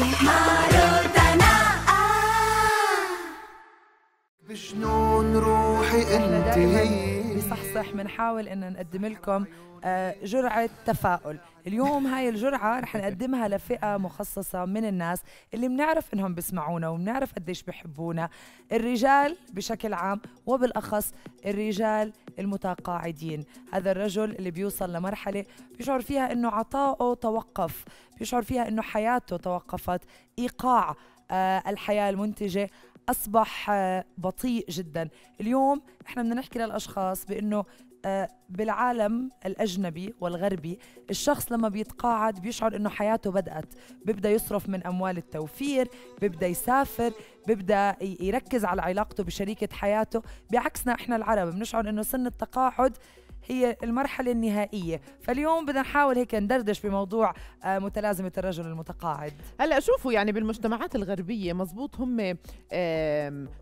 نفسي معروضنا بجنون روحي انت هي بصحصح بنحاول ان نقدم لكم آه، جرعه تفاؤل اليوم هاي الجرعه رح نقدمها لفئه مخصصه من الناس اللي بنعرف انهم بسمعونا وبنعرف قديش بحبونا الرجال بشكل عام وبالاخص الرجال المتقاعدين هذا الرجل اللي بيوصل لمرحله بيشعر فيها انه عطاؤه توقف بيشعر فيها انه حياته توقفت ايقاع آه الحياه المنتجه اصبح آه، بطيء جدا اليوم احنا بدنا نحكي للاشخاص بانه آه، بالعالم الأجنبي والغربي الشخص لما بيتقاعد بيشعر إنه حياته بدأت بيبدأ يصرف من أموال التوفير بيبدأ يسافر بيبدأ يركز على علاقته بشريكة حياته بعكسنا إحنا العرب بنشعر إنه سن التقاعد هي المرحلة النهائية فاليوم بدنا نحاول هيك ندردش بموضوع آه، متلازمة الرجل المتقاعد هلا شوفوا يعني بالمجتمعات الغربية مزبوط هم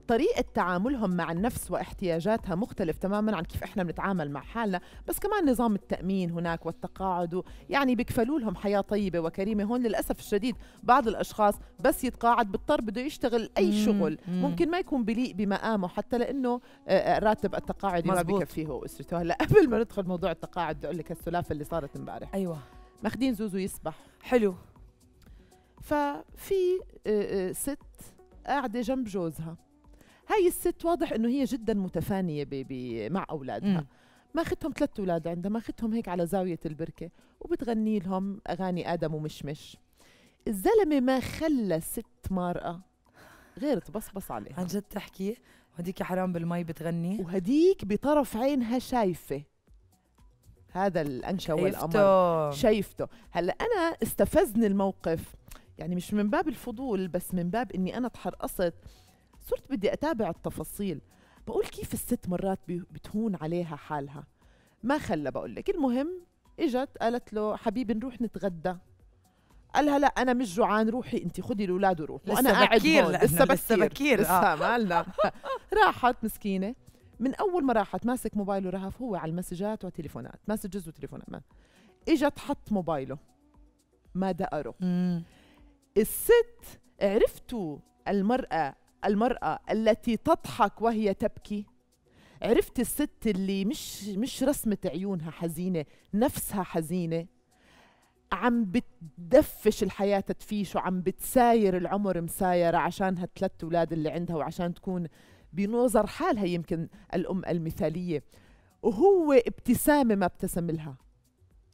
طريقة تعاملهم مع النفس واحتياجاتها مختلف تماما عن كيف احنا بنتعامل مع حالنا بس كمان نظام التأمين هناك والتقاعد يعني بيكفلوا لهم حياة طيبة وكريمة هون للأسف الشديد بعض الأشخاص بس يتقاعد بيضطر بده يشتغل أي مم. شغل ممكن ما يكون بليق بمقامه حتى لأنه آه، آه، راتب التقاعد ما بكفيه وأسرته هلا قبل ما قبل ما ندخل موضوع التقاعد بدي اقول لك السلافه اللي صارت امبارح ايوه ماخذين زوزو يسبح حلو ففي آه، آه، ست قاعده جنب جوزها هاي الست واضح انه هي جدا متفانيه بي بي مع اولادها م. ماخذهم ثلاث اولاد عندها ماخذتهم هيك على زاويه البركه وبتغني لهم اغاني ادم ومشمش الزلمه ما خلى ست مارقه غير تبصبص عليها عن جد تحكي وهديك حرام بالمي بتغني وهديك بطرف عينها شايفه هذا الانشا والامر شايفته هلا انا استفزني الموقف يعني مش من باب الفضول بس من باب اني انا تحرقصت صرت بدي اتابع التفاصيل بقول كيف الست مرات بتهون عليها حالها ما خلى بقول لك المهم اجت قالت له حبيبي نروح نتغدى قالها لا انا مش جوعان روحي انت خدي الاولاد وروح وانا قاعد هون لسه بكير لسه بكير آه. مالنا راحت مسكينه من اول ما راحت ماسك موبايله رهف هو على المسجات والتليفونات مسجز وتليفونات اجت حط موبايله ما دقره الست عرفتوا المرأة المرأة التي تضحك وهي تبكي عرفت الست اللي مش مش رسمة عيونها حزينة نفسها حزينة عم بتدفش الحياة تدفيش وعم بتساير العمر مسايرة عشان هالثلاث أولاد اللي عندها وعشان تكون بنظر حالها يمكن الأم المثالية وهو ابتسامة ما ابتسم لها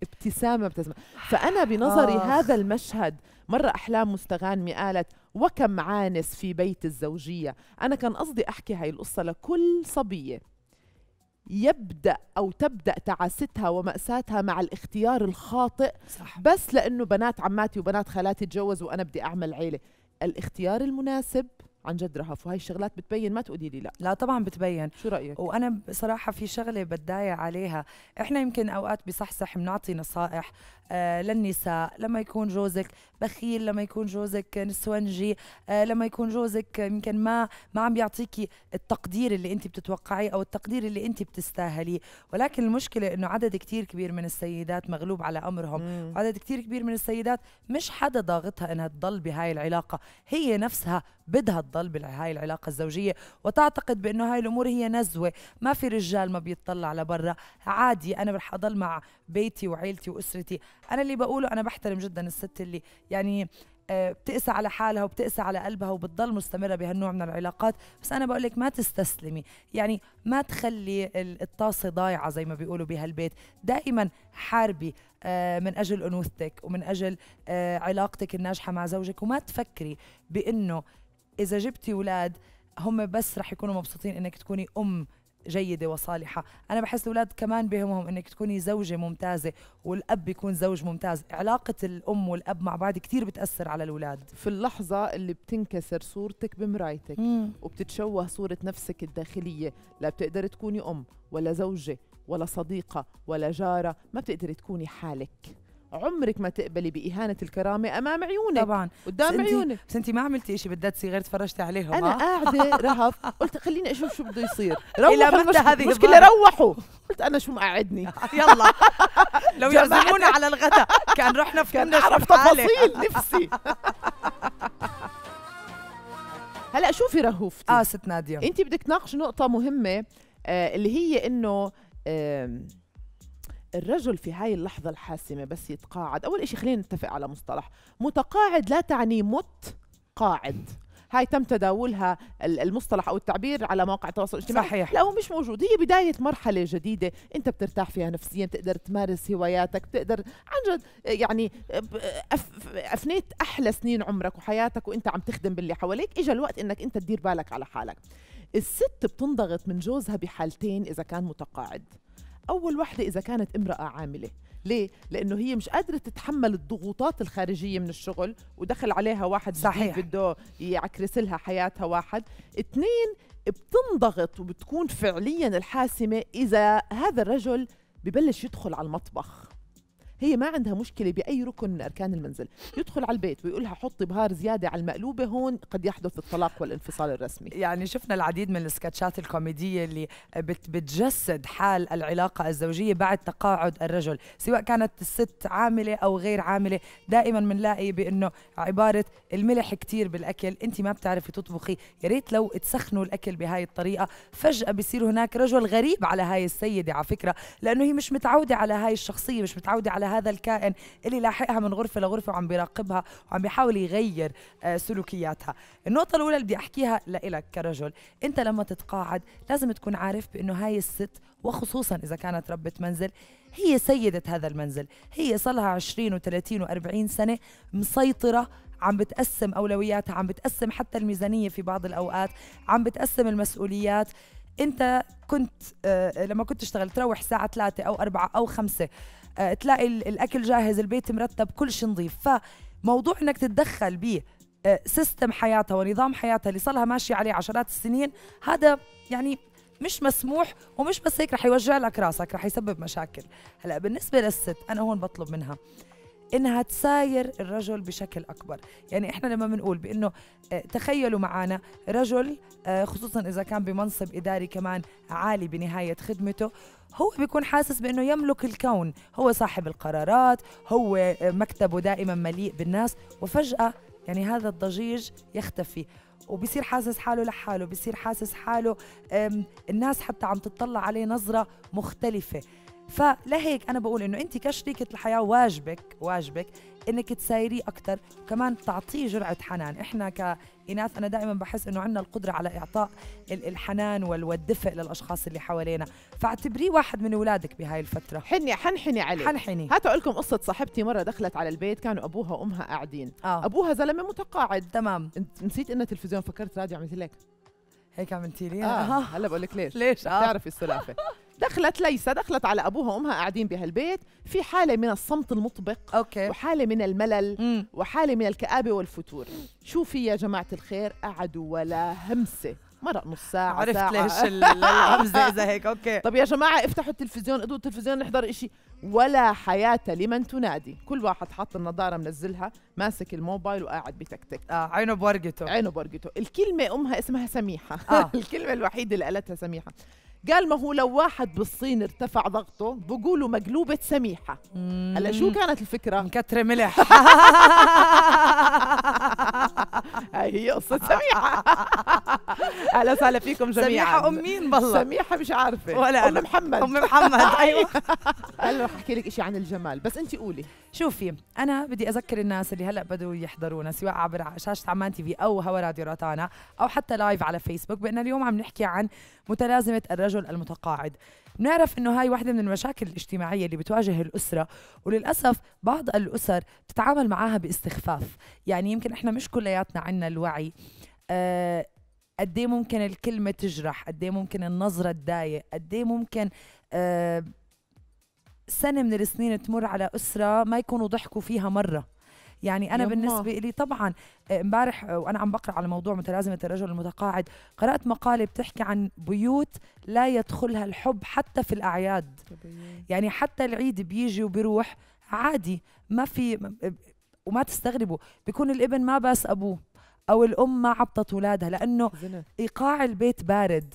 ابتسامة ابتسم فأنا بنظري آه. هذا المشهد مرة أحلام مستغانمي قالت وكم عانس في بيت الزوجية أنا كان قصدي أحكي هاي القصة لكل صبية يبدأ أو تبدأ تعاستها ومأساتها مع الاختيار الخاطئ صح. بس لأنه بنات عماتي وبنات خالاتي تجوزوا وأنا بدي أعمل عيلة الاختيار المناسب عن جد رهف وهي الشغلات بتبين ما تقولي لي لا لا طبعا بتبين شو رايك وانا بصراحه في شغله بتضايق عليها احنا يمكن اوقات بصحصح بنعطي نصائح آه للنساء لما يكون جوزك بخيل لما يكون جوزك نسونجي آه لما يكون جوزك يمكن ما ما عم بيعطيكي التقدير اللي انت بتتوقعيه او التقدير اللي انت بتستاهليه ولكن المشكله انه عدد كتير كبير من السيدات مغلوب على امرهم مم. وعدد كتير كبير من السيدات مش حدا ضاغطها انها تضل بهاي العلاقه هي نفسها بدها تفضل بهاي العلاقة الزوجية وتعتقد بأنه هاي الأمور هي نزوة ما في رجال ما بيطلع لبرا عادي أنا رح أضل مع بيتي وعيلتي وأسرتي أنا اللي بقوله أنا بحترم جدا الست اللي يعني آه، بتقسى على حالها وبتقسى على قلبها وبتضل مستمره بهالنوع من العلاقات بس انا بقول لك ما تستسلمي يعني ما تخلي الطاسه ضايعه زي ما بيقولوا بهالبيت دائما حاربي آه، من اجل انوثتك ومن اجل آه، علاقتك الناجحه مع زوجك وما تفكري بانه اذا جبتي اولاد هم بس رح يكونوا مبسوطين انك تكوني ام جيده وصالحه انا بحس الاولاد كمان بهمهم انك تكوني زوجه ممتازه والاب يكون زوج ممتاز علاقه الام والاب مع بعض كثير بتاثر على الاولاد في اللحظه اللي بتنكسر صورتك بمرايتك مم. وبتتشوه صوره نفسك الداخليه لا بتقدر تكوني ام ولا زوجه ولا صديقه ولا جاره ما بتقدري تكوني حالك عمرك ما تقبلي بإهانة الكرامة أمام عيونك طبعا قدام عيونك بس أنت ما عملتي شيء بدات غير تفرجتي عليهم أنا قاعدة رهف قلت خليني أشوف شو بده يصير روحوا مش هذه المشكلة روحوا قلت أنا شو مقعدني يلا لو يعزمونا على الغداء كان رحنا في كان أعرف تفاصيل نفسي هلا شوفي رهوفتي اه ست ناديه انت بدك تناقشي نقطه مهمه آه اللي هي انه آه الرجل في هاي اللحظة الحاسمة بس يتقاعد أول إشي خلينا نتفق على مصطلح متقاعد لا تعني مت قاعد هاي تم تداولها المصطلح او التعبير على مواقع التواصل الاجتماعي صحيح لا هو مش موجود هي بدايه مرحله جديده انت بترتاح فيها نفسيا تقدر تمارس هواياتك بتقدر عن جد يعني افنيت احلى سنين عمرك وحياتك وانت عم تخدم باللي حواليك اجى الوقت انك انت تدير بالك على حالك الست بتنضغط من جوزها بحالتين اذا كان متقاعد أول وحدة إذا كانت امرأة عاملة ليه؟ لأنه هي مش قادرة تتحمل الضغوطات الخارجية من الشغل ودخل عليها واحد صحيح بده يعكرس لها حياتها واحد اثنين بتنضغط وبتكون فعليا الحاسمة إذا هذا الرجل ببلش يدخل على المطبخ هي ما عندها مشكله باي ركن من اركان المنزل يدخل على البيت ويقول لها حطي بهار زياده على المقلوبه هون قد يحدث الطلاق والانفصال الرسمي يعني شفنا العديد من السكتشات الكوميديه اللي بت بتجسد حال العلاقه الزوجيه بعد تقاعد الرجل سواء كانت الست عامله او غير عامله دائما بنلاقي بانه عباره الملح كتير بالاكل انت ما بتعرفي تطبخي يا ريت لو تسخنوا الاكل بهاي الطريقه فجاه بصير هناك رجل غريب على هاي السيده على فكره لانه هي مش متعوده على هاي الشخصيه مش متعوده على هذا الكائن اللي لاحقها من غرفه لغرفه وعم بيراقبها وعم بيحاول يغير آه، سلوكياتها النقطه الاولى اللي بدي احكيها لإلك كرجل انت لما تتقاعد لازم تكون عارف بانه هاي الست وخصوصا اذا كانت ربة منزل هي سيدة هذا المنزل هي صلها 20 و30 و40 سنة مسيطرة عم بتقسم أولوياتها عم بتقسم حتى الميزانية في بعض الأوقات عم بتقسم المسؤوليات انت كنت آه، لما كنت تشتغل تروح الساعه 3 او 4 او 5 آه، تلاقي الاكل جاهز البيت مرتب كل شيء نظيف فموضوع انك تتدخل به آه، سيستم حياتها ونظام حياتها اللي صار لها ماشيه عليه عشرات السنين هذا يعني مش مسموح ومش بس هيك رح يوجع لك راسك رح يسبب مشاكل هلا بالنسبه للست انا هون بطلب منها انها تساير الرجل بشكل اكبر يعني احنا لما بنقول بانه آه، تخيلوا معنا رجل آه، خصوصا اذا كان بمنصب اداري كمان عالي بنهايه خدمته هو بيكون حاسس بانه يملك الكون هو صاحب القرارات هو آه، مكتبه دائما مليء بالناس وفجاه يعني هذا الضجيج يختفي وبصير حاسس حاله لحاله بصير حاسس حاله الناس حتى عم تطلع عليه نظرة مختلفة فلهيك انا بقول انه انت كشريكه الحياه واجبك واجبك انك تسايريه اكثر وكمان تعطيه جرعه حنان احنا كاناث انا دائما بحس انه عندنا القدره على اعطاء الحنان والدفء للاشخاص اللي حوالينا فاعتبريه واحد من اولادك بهاي الفتره حني حنحني عليه حنحني هات اقول لكم قصه صاحبتي مره دخلت على البيت كانوا ابوها وامها قاعدين آه. ابوها زلمه متقاعد تمام نسيت انه تلفزيون فكرت راجع عملت لك هيك عملتي لي آه. آه. هلا بقول لك ليش ليش آه. بتعرفي السلافه دخلت ليس دخلت على ابوها وامها قاعدين بهالبيت في حاله من الصمت المطبق أوكي. وحاله من الملل مم. وحاله من الكابه والفتور شو في يا جماعه الخير قعدوا ولا همسه مرق نص ساعة عرفت ساعة. ليش الهمزة إذا هيك أوكي طب يا جماعة افتحوا التلفزيون ادوا التلفزيون نحضر إشي ولا حياة لمن تنادي كل واحد حاط النظارة منزلها ماسك الموبايل وقاعد بتكتك آه عينه بورقته عينه بورقته الكلمة أمها اسمها سميحة آه. الكلمة الوحيدة اللي قالتها سميحة قال ما هو لو واحد بالصين ارتفع ضغطه بقولوا مقلوبة سميحة هلا شو كانت الفكرة؟ كترة ملح هاي هي قصة سميحة أهلا وسهلا فيكم جميعا سميحة أم مين بالله؟ سميحة مش عارفة ولا أنا. أم محمد أم محمد أيوة. أيوه هلا رح أحكي لك إشي عن الجمال بس أنت قولي شوفي أنا بدي أذكر الناس اللي هلا بدوا يحضرونا سواء عبر شاشة عمان تي في أو هوا راديو روتانا أو حتى لايف على فيسبوك بأن اليوم عم نحكي عن متلازمة الرجل الرجل المتقاعد بنعرف انه هاي واحدة من المشاكل الاجتماعية اللي بتواجه الأسرة وللأسف بعض الأسر بتتعامل معاها باستخفاف يعني يمكن احنا مش كلياتنا عنا الوعي أه قد إيه ممكن الكلمة تجرح قد إيه ممكن النظرة تضايق قد إيه ممكن أه سنة من السنين تمر على أسرة ما يكونوا ضحكوا فيها مرة يعني انا بالنسبه لي طبعا آه، امبارح آه، وانا عم بقرا على موضوع متلازمه الرجل المتقاعد قرات مقاله بتحكي عن بيوت لا يدخلها الحب حتى في الاعياد طبيعي. يعني حتى العيد بيجي وبيروح عادي ما في وما تستغربوا بيكون الابن ما باس ابوه او الام ما عبطت اولادها لانه ايقاع البيت بارد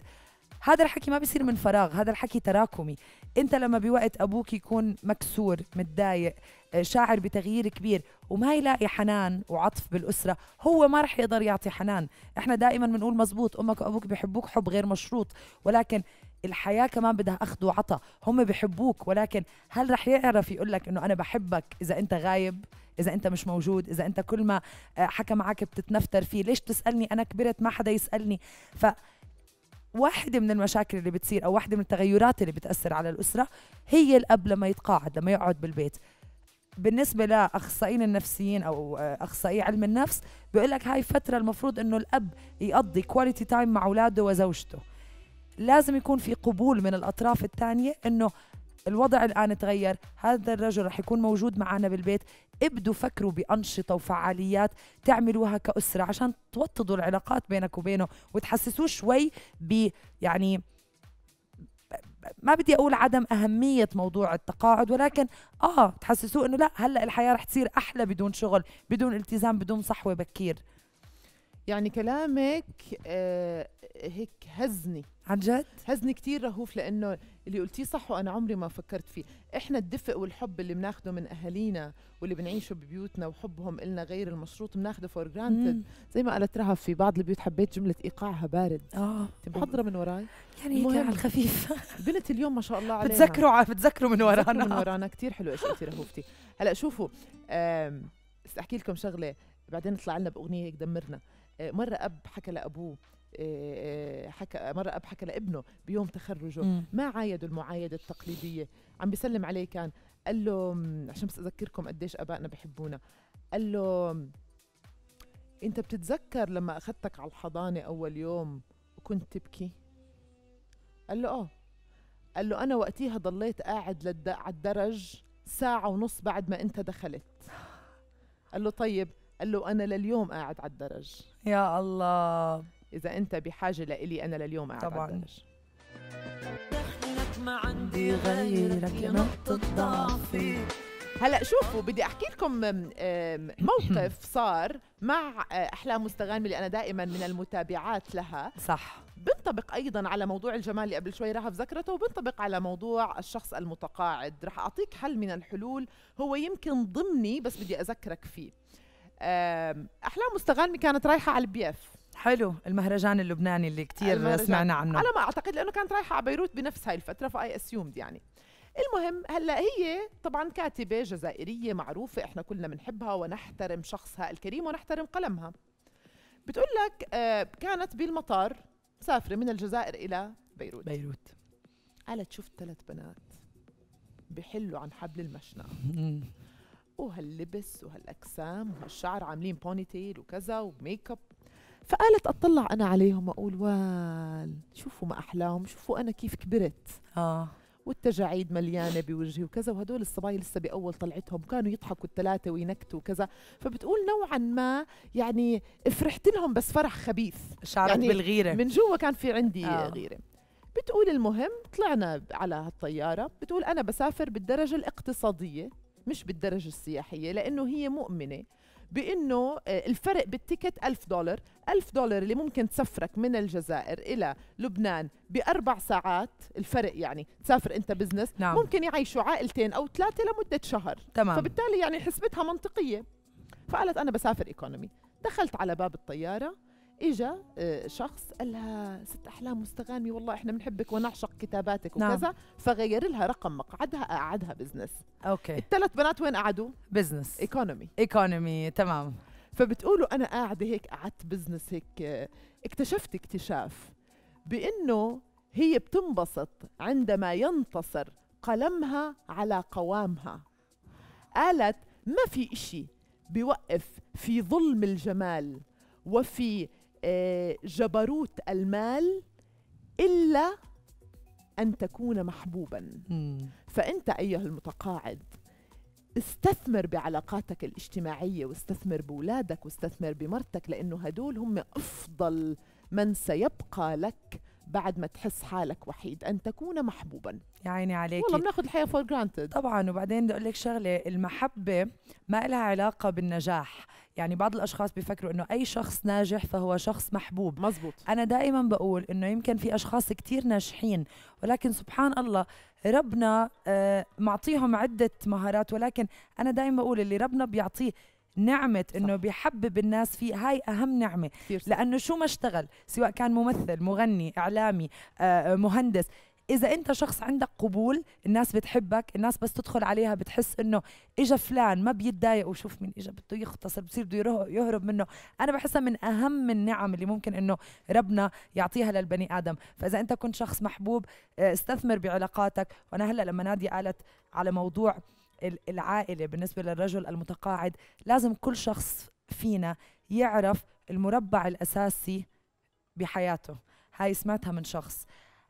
هذا الحكي ما بيصير من فراغ هذا الحكي تراكمي انت لما بوقت ابوك يكون مكسور متضايق شاعر بتغيير كبير وما يلاقي حنان وعطف بالاسره هو ما رح يقدر يعطي حنان احنا دائما بنقول مزبوط امك وابوك بحبوك حب غير مشروط ولكن الحياة كمان بدها أخذ وعطى هم بحبوك ولكن هل رح يعرف يقول لك أنه أنا بحبك إذا أنت غايب إذا أنت مش موجود إذا أنت كل ما آه، حكى معك بتتنفتر فيه ليش تسألني أنا كبرت ما حدا يسألني ف واحدة من المشاكل اللي بتصير أو واحدة من التغيرات اللي بتأثر على الأسرة هي الأب لما يتقاعد لما يقعد بالبيت بالنسبة لأخصائيين النفسيين أو آه، أخصائي علم النفس بيقول لك هاي فترة المفروض إنه الأب يقضي كواليتي تايم مع أولاده وزوجته لازم يكون في قبول من الأطراف الثانية إنه الوضع الآن تغير هذا الرجل رح يكون موجود معنا بالبيت ابدوا فكروا بأنشطة وفعاليات تعملوها كأسرة عشان توطدوا العلاقات بينك وبينه وتحسسوه شوي ب يعني ما بدي اقول عدم اهميه موضوع التقاعد ولكن اه تحسسوه انه لا هلا الحياه رح تصير احلى بدون شغل بدون التزام بدون صحوه بكير يعني كلامك آه هيك هزني عن جد؟ هزني كثير رهوف لانه اللي قلتيه صح وانا عمري ما فكرت فيه، احنا الدفء والحب اللي بناخده من اهالينا واللي بنعيشه ببيوتنا وحبهم إلنا غير المشروط بناخده فور جرانتد، زي ما قالت رهف في بعض البيوت حبيت جملة ايقاعها بارد اه انت محضرة من وراي؟ يعني هيك على الخفيف البنت اليوم ما شاء الله عليها بتذكروا بتذكروا من ورانا من ورانا كثير حلو ايش قلتي رهوفتي، هلا شوفوا بس احكي لكم شغله بعدين طلع لنا باغنيه هيك دمرنا آه، مره اب حكى لابوه آه، آه، حكى مره اب حكى لابنه بيوم تخرجه ما عايدوا المعايده التقليديه عم بيسلم عليه كان قال له عشان بس اذكركم قديش ابائنا بحبونا قال له انت بتتذكر لما اخذتك على الحضانه اول يوم وكنت تبكي قال له اه قال له انا وقتيها ضليت قاعد على الدرج ساعه ونص بعد ما انت دخلت قال له طيب قال له أنا لليوم قاعد على الدرج يا الله إذا أنت بحاجة لإلي أنا لليوم قاعد طبعا. على الدرج ما عندي غيرك يا نقطة ضعفي هلا شوفوا بدي احكي لكم موقف صار مع آه، احلام مستغانم اللي انا دائما من المتابعات لها صح بنطبق ايضا على موضوع الجمال اللي قبل شوي رهف ذكرته وبنطبق على موضوع الشخص المتقاعد رح اعطيك حل من الحلول هو يمكن ضمني بس بدي اذكرك فيه احلام مستغانمي كانت رايحه على البي اف حلو المهرجان اللبناني اللي كثير سمعنا عنه على ما اعتقد لانه كانت رايحه على بيروت بنفس هاي الفتره فاي اسيومد يعني المهم هلا هي طبعا كاتبه جزائريه معروفه احنا كلنا بنحبها ونحترم شخصها الكريم ونحترم قلمها بتقول لك آه، كانت بالمطار مسافره من الجزائر الى بيروت بيروت قالت شفت ثلاث بنات بحلوا عن حبل المشنقه وهاللبس وهالاجسام وهالشعر عاملين بونيتيل وكذا وميك اب فقالت اطلع انا عليهم واقول وال شوفوا ما احلاهم شوفوا انا كيف كبرت اه والتجاعيد مليانه بوجهي وكذا وهدول الصبايا لسه باول طلعتهم كانوا يضحكوا الثلاثه وينكتوا وكذا فبتقول نوعا ما يعني فرحت لهم بس فرح خبيث شعرت يعني بالغيره من جوا كان في عندي آه. غيره بتقول المهم طلعنا على هالطيارة بتقول أنا بسافر بالدرجة الاقتصادية مش بالدرجة السياحية لأنه هي مؤمنة بأنه آه، الفرق بالتيكت ألف دولار ألف دولار اللي ممكن تسفرك من الجزائر إلى لبنان بأربع ساعات الفرق يعني تسافر أنت بزنس نعم. ممكن يعيشوا عائلتين أو ثلاثة لمدة شهر تمام. فبالتالي يعني حسبتها منطقية فقالت أنا بسافر إيكونومي دخلت على باب الطيارة اجا آه، شخص قال لها ست احلام مستغانمي والله احنا بنحبك ونعشق كتاباتك نعم. وكذا نعم. فغير لها رقم مقعدها قعدها بزنس اوكي الثلاث بنات وين قعدوا بزنس ايكونومي ايكونومي تمام فبتقولوا انا قاعده هيك قعدت بزنس هيك آه، اكتشفت اكتشاف بانه هي بتنبسط عندما ينتصر قلمها على قوامها قالت ما في إشي بيوقف في ظلم الجمال وفي آه، جبروت المال إلا أن تكون محبوبا فأنت أيها المتقاعد استثمر بعلاقاتك الاجتماعية واستثمر بولادك واستثمر بمرتك لأنه هدول هم أفضل من سيبقى لك بعد ما تحس حالك وحيد ان تكون محبوبا يا عيني عليك والله بناخذ الحياه فور جرانتد طبعا وبعدين بدي اقول لك شغله المحبه ما لها علاقه بالنجاح يعني بعض الاشخاص بيفكروا انه اي شخص ناجح فهو شخص محبوب مزبوط انا دائما بقول انه يمكن في اشخاص كتير ناجحين ولكن سبحان الله ربنا آه، معطيهم عده مهارات ولكن انا دائما بقول اللي ربنا بيعطيه نعمة انه بيحبب الناس فيه هاي اهم نعمة لانه شو ما اشتغل سواء كان ممثل مغني اعلامي آه، مهندس اذا انت شخص عندك قبول الناس بتحبك الناس بس تدخل عليها بتحس انه اجى فلان ما بيتضايق وشوف مين اجى بده يختصر بصير بده يهرب منه انا بحسها من اهم النعم اللي ممكن انه ربنا يعطيها للبني ادم فاذا انت كنت شخص محبوب آه، استثمر بعلاقاتك وانا هلا لما نادي قالت على موضوع العائله بالنسبه للرجل المتقاعد لازم كل شخص فينا يعرف المربع الاساسي بحياته هاي سمعتها من شخص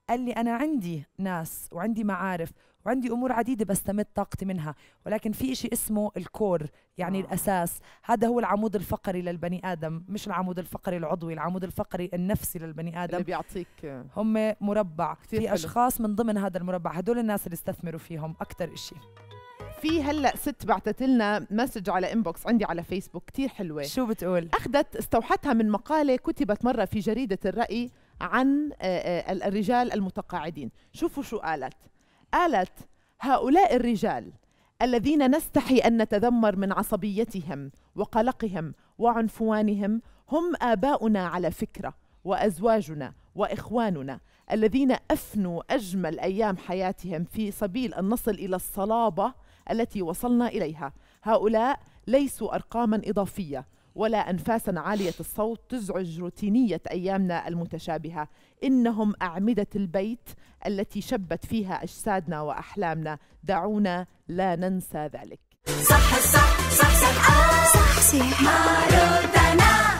قال لي أنا عندي ناس وعندي معارف وعندي امور عديده بستمد طاقتي منها ولكن في شيء اسمه الكور يعني آه. الاساس هذا هو العمود الفقري للبني ادم مش العمود الفقري العضوي العمود الفقري النفسي للبني ادم اللي بيعطيك هم مربع كتير في حلو. اشخاص من ضمن هذا المربع هدول الناس اللي استثمروا فيهم اكثر شيء في هلا ست بعثت لنا مسج على انبوكس عندي على فيسبوك كثير حلوه شو بتقول اخذت استوحتها من مقاله كتبت مره في جريده الراي عن آه، آه، الرجال المتقاعدين شوفوا شو قالت قالت هؤلاء الرجال الذين نستحي ان نتذمر من عصبيتهم وقلقهم وعنفوانهم هم اباؤنا على فكره وازواجنا واخواننا الذين افنوا اجمل ايام حياتهم في سبيل ان نصل الى الصلابه التي وصلنا اليها هؤلاء ليسوا ارقاما اضافيه ولا أنفاسا عالية الصوت تزعج روتينية أيامنا المتشابهة إنهم أعمدة البيت التي شبت فيها أجسادنا وأحلامنا دعونا لا ننسى ذلك صح صح صح صح آه، صح صح, صح, صح, صح, صح, صح, صح,